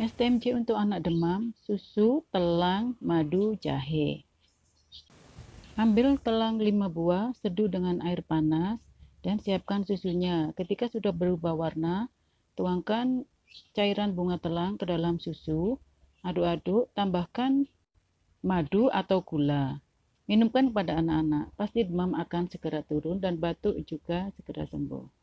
STMJ untuk anak demam, susu, telang, madu, jahe. Ambil telang 5 buah, seduh dengan air panas, dan siapkan susunya. Ketika sudah berubah warna, tuangkan cairan bunga telang ke dalam susu, aduk-aduk, tambahkan madu atau gula. Minumkan kepada anak-anak, pasti demam akan segera turun dan batuk juga segera sembuh.